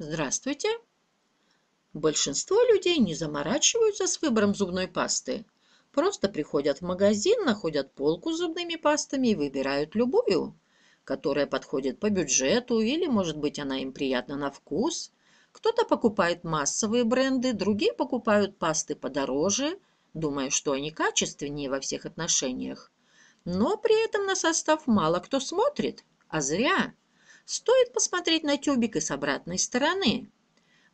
Здравствуйте! Большинство людей не заморачиваются с выбором зубной пасты. Просто приходят в магазин, находят полку с зубными пастами и выбирают любую, которая подходит по бюджету или, может быть, она им приятна на вкус. Кто-то покупает массовые бренды, другие покупают пасты подороже, думая, что они качественнее во всех отношениях. Но при этом на состав мало кто смотрит, а зря – Стоит посмотреть на тюбик и с обратной стороны.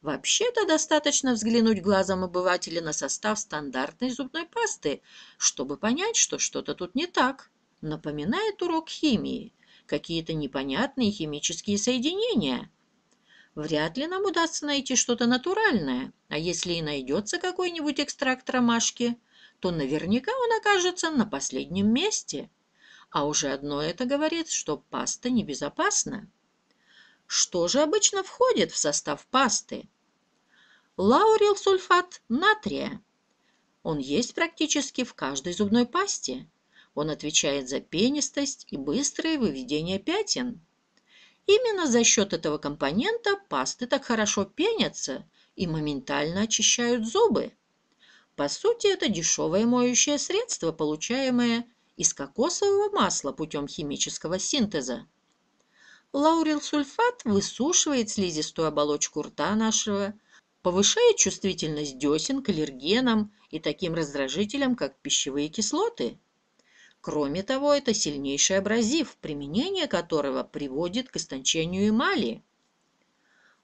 Вообще-то достаточно взглянуть глазом обывателя на состав стандартной зубной пасты, чтобы понять, что что-то тут не так. Напоминает урок химии. Какие-то непонятные химические соединения. Вряд ли нам удастся найти что-то натуральное, а если и найдется какой-нибудь экстракт ромашки, то наверняка он окажется на последнем месте. А уже одно это говорит, что паста небезопасна. Что же обычно входит в состав пасты? Лаурилсульфат натрия. Он есть практически в каждой зубной пасте. Он отвечает за пенистость и быстрое выведение пятен. Именно за счет этого компонента пасты так хорошо пенятся и моментально очищают зубы. По сути, это дешевое моющее средство, получаемое из кокосового масла путем химического синтеза. Лаурилсульфат высушивает слизистую оболочку рта нашего, повышает чувствительность десен к аллергенам и таким раздражителям, как пищевые кислоты. Кроме того, это сильнейший абразив, применение которого приводит к истончению эмали.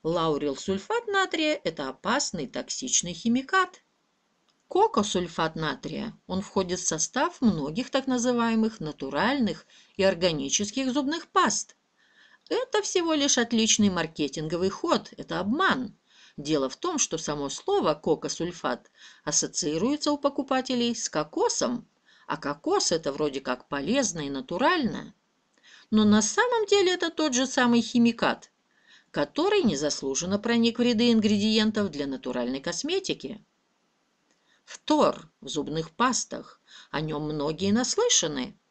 Лаурилсульфат натрия – это опасный токсичный химикат. Кокосульфат натрия. Он входит в состав многих так называемых натуральных и органических зубных паст – это всего лишь отличный маркетинговый ход, это обман. Дело в том, что само слово «кокосульфат» ассоциируется у покупателей с кокосом, а кокос – это вроде как полезно и натурально. Но на самом деле это тот же самый химикат, который незаслуженно проник в ряды ингредиентов для натуральной косметики. Фтор в зубных пастах, о нем многие наслышаны –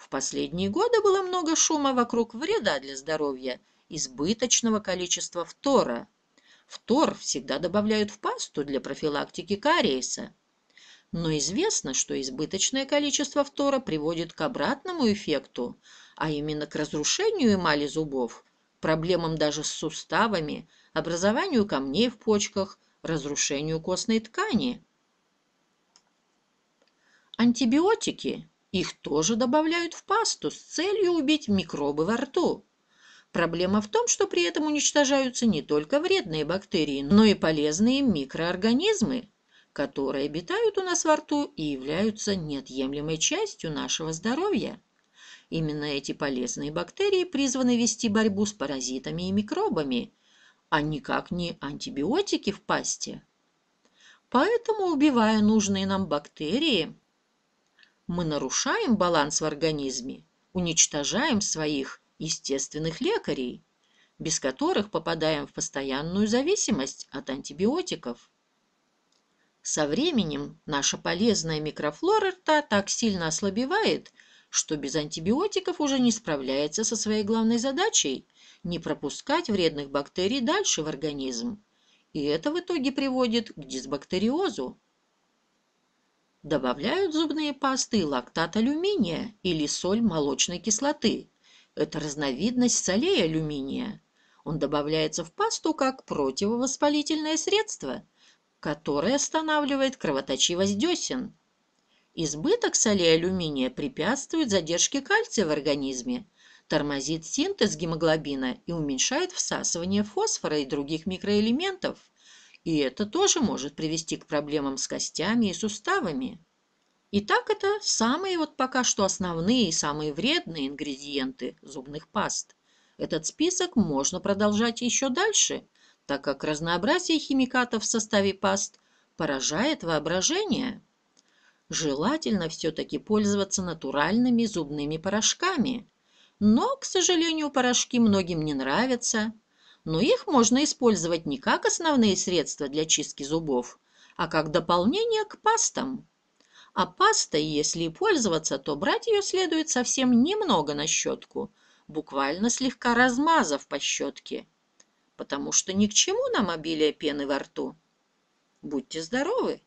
в последние годы было много шума вокруг вреда для здоровья, избыточного количества фтора. Фтор всегда добавляют в пасту для профилактики кариеса. Но известно, что избыточное количество фтора приводит к обратному эффекту, а именно к разрушению эмали зубов, проблемам даже с суставами, образованию камней в почках, разрушению костной ткани. Антибиотики их тоже добавляют в пасту с целью убить микробы во рту. Проблема в том, что при этом уничтожаются не только вредные бактерии, но и полезные микроорганизмы, которые обитают у нас во рту и являются неотъемлемой частью нашего здоровья. Именно эти полезные бактерии призваны вести борьбу с паразитами и микробами, а никак не антибиотики в пасте. Поэтому, убивая нужные нам бактерии, мы нарушаем баланс в организме, уничтожаем своих естественных лекарей, без которых попадаем в постоянную зависимость от антибиотиков. Со временем наша полезная микрофлора рта так сильно ослабевает, что без антибиотиков уже не справляется со своей главной задачей – не пропускать вредных бактерий дальше в организм. И это в итоге приводит к дисбактериозу. Добавляют зубные пасты лактат алюминия или соль молочной кислоты. Это разновидность солей алюминия. Он добавляется в пасту как противовоспалительное средство, которое останавливает кровоточивость десен. Избыток солей алюминия препятствует задержке кальция в организме, тормозит синтез гемоглобина и уменьшает всасывание фосфора и других микроэлементов, и это тоже может привести к проблемам с костями и суставами. Итак, это самые вот пока что основные и самые вредные ингредиенты зубных паст. Этот список можно продолжать еще дальше, так как разнообразие химикатов в составе паст поражает воображение. Желательно все-таки пользоваться натуральными зубными порошками. Но, к сожалению, порошки многим не нравятся – но их можно использовать не как основные средства для чистки зубов, а как дополнение к пастам. А пастой, если и пользоваться, то брать ее следует совсем немного на щетку, буквально слегка размазав по щетке, потому что ни к чему нам обилие пены во рту. Будьте здоровы!